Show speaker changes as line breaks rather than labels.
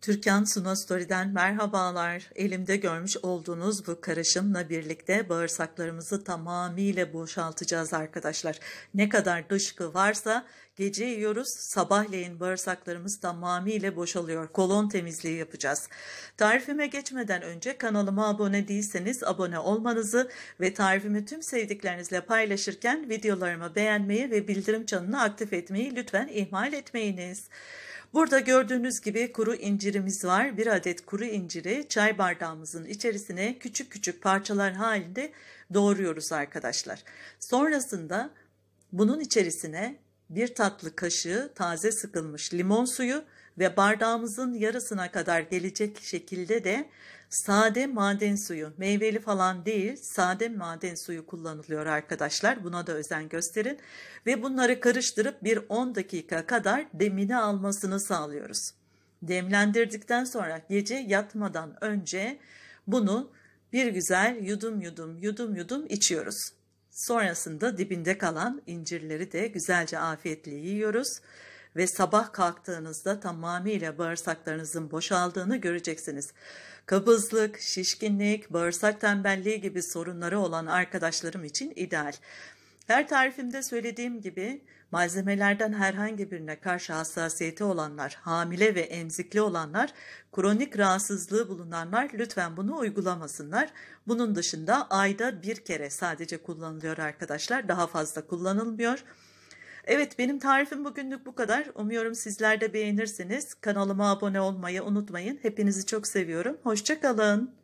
Türkan Suna Story'den merhabalar. Elimde görmüş olduğunuz bu karışımla birlikte bağırsaklarımızı tamamıyla boşaltacağız arkadaşlar. Ne kadar dışkı varsa gece yiyoruz, sabahleyin bağırsaklarımız tamamıyla boşalıyor. Kolon temizliği yapacağız. Tarifime geçmeden önce kanalıma abone değilseniz abone olmanızı ve tarifimi tüm sevdiklerinizle paylaşırken videolarımı beğenmeyi ve bildirim çanını aktif etmeyi lütfen ihmal etmeyiniz. Burada gördüğünüz gibi kuru incirimiz var. Bir adet kuru inciri çay bardağımızın içerisine küçük küçük parçalar halinde doğruyoruz arkadaşlar. Sonrasında bunun içerisine bir tatlı kaşığı taze sıkılmış limon suyu ve bardağımızın yarısına kadar gelecek şekilde de sade maden suyu, meyveli falan değil, sade maden suyu kullanılıyor arkadaşlar. Buna da özen gösterin ve bunları karıştırıp bir 10 dakika kadar demini almasını sağlıyoruz. Demlendirdikten sonra gece yatmadan önce bunu bir güzel yudum yudum yudum yudum içiyoruz. Sonrasında dibinde kalan incirleri de güzelce afiyetle yiyoruz ve sabah kalktığınızda tamamıyla bağırsaklarınızın boşaldığını göreceksiniz. Kabızlık, şişkinlik, bağırsak tembelliği gibi sorunları olan arkadaşlarım için ideal. Her tarifimde söylediğim gibi malzemelerden herhangi birine karşı hassasiyeti olanlar, hamile ve emzikli olanlar, kronik rahatsızlığı bulunanlar lütfen bunu uygulamasınlar. Bunun dışında ayda bir kere sadece kullanılıyor arkadaşlar. Daha fazla kullanılmıyor. Evet benim tarifim bugünlük bu kadar. Umuyorum sizler de beğenirsiniz. Kanalıma abone olmayı unutmayın. Hepinizi çok seviyorum. Hoşçakalın.